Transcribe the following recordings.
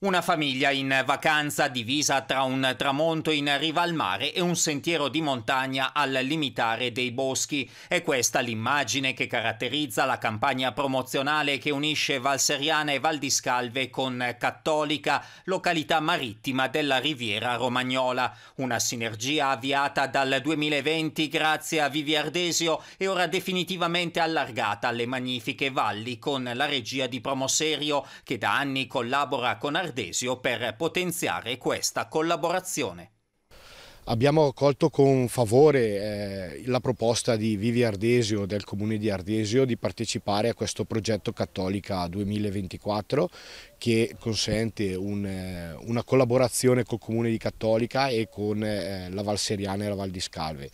Una famiglia in vacanza divisa tra un tramonto in riva al mare e un sentiero di montagna al limitare dei boschi. È questa l'immagine che caratterizza la campagna promozionale che unisce Valseriana e Valdiscalve con Cattolica, località marittima della riviera romagnola. Una sinergia avviata dal 2020 grazie a Vivi Ardesio e ora definitivamente allargata alle magnifiche valli con la regia di Promoserio che da anni collabora con Ardesio Ardesio per potenziare questa collaborazione. Abbiamo accolto con favore eh, la proposta di Vivi Ardesio del Comune di Ardesio di partecipare a questo progetto Cattolica 2024 che consente un, eh, una collaborazione col Comune di Cattolica e con eh, la Valseriana e la Val di Scalve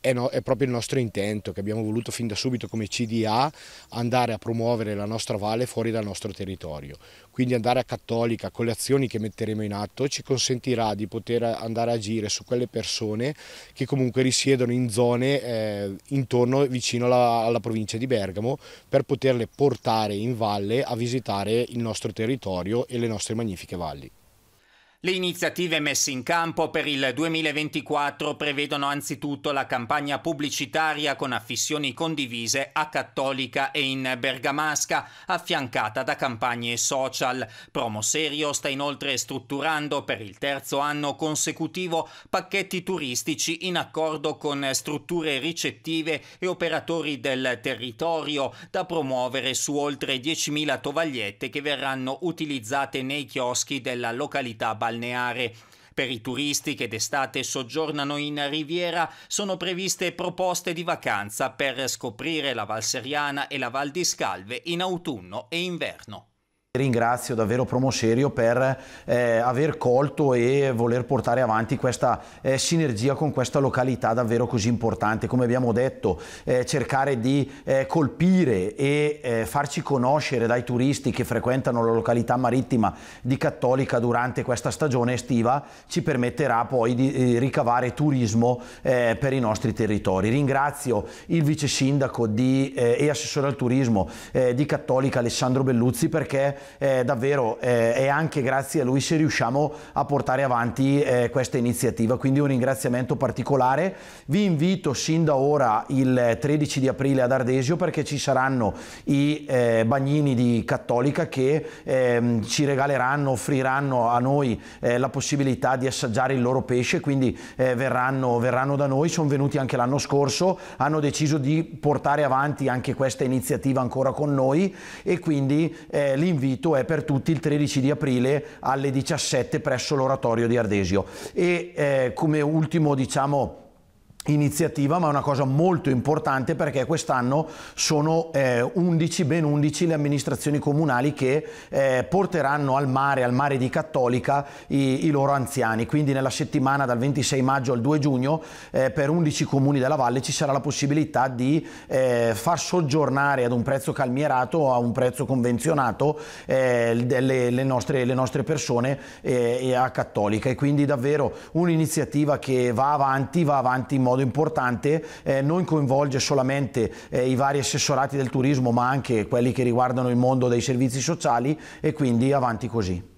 è, no, è, proprio il nostro intento che abbiamo voluto fin da subito come CDA andare a promuovere la nostra valle fuori dal nostro territorio. Quindi andare a Cattolica con le azioni che metteremo in atto ci consentirà di poter andare a agire su quelle persone che comunque risiedono in zone eh, intorno vicino alla, alla provincia di Bergamo per poterle portare in valle a visitare il nostro territorio e le nostre magnifiche valli. Le iniziative messe in campo per il 2024 prevedono anzitutto la campagna pubblicitaria con affissioni condivise a Cattolica e in Bergamasca, affiancata da campagne social. Promoserio sta inoltre strutturando per il terzo anno consecutivo pacchetti turistici in accordo con strutture ricettive e operatori del territorio da promuovere su oltre 10.000 tovagliette che verranno utilizzate nei chioschi della località Balearica balneare. Per i turisti che d'estate soggiornano in Riviera sono previste proposte di vacanza per scoprire la Valseriana e la Val di Scalve in autunno e inverno. Ringrazio davvero Promoserio per eh, aver colto e voler portare avanti questa eh, sinergia con questa località davvero così importante. Come abbiamo detto, eh, cercare di eh, colpire e eh, farci conoscere dai turisti che frequentano la località marittima di Cattolica durante questa stagione estiva ci permetterà poi di eh, ricavare turismo per i nostri territori. Ringrazio il vice sindaco di, e assessore al turismo di Cattolica Alessandro Belluzzi perché eh, davvero eh, è anche grazie a lui se riusciamo a portare avanti eh, questa iniziativa. Quindi un ringraziamento particolare. Vi invito sin da ora il 13 di aprile ad Ardesio perché ci saranno i eh, bagnini di Cattolica che ehm, ci regaleranno, offriranno a noi eh, la possibilità di assaggiare il loro pesce, quindi eh, verranno, verranno da noi, sono venuti anche l'anno scorso, hanno deciso di portare avanti anche questa iniziativa ancora con noi e quindi eh, l'invito l'invito è per tutti il 13 di aprile alle 17 presso l'oratorio di Ardesio. E eh, come ultimo diciamo iniziativa, ma è una cosa molto importante perché quest'anno sono eh, 11, ben 11 le amministrazioni comunali che eh, porteranno al mare, al mare di Cattolica, i, i, loro anziani. Quindi nella settimana dal 26 maggio al 2 giugno eh, per 11 comuni della valle ci sarà la possibilità di eh, far soggiornare ad un prezzo calmierato a un prezzo convenzionato eh, delle, le, nostre, le, nostre, persone eh, a Cattolica. E quindi davvero un'iniziativa che va avanti, va avanti in modo modo importante eh, non coinvolge solamente eh, i vari assessorati del turismo ma anche quelli che riguardano il mondo dei servizi sociali e quindi avanti così.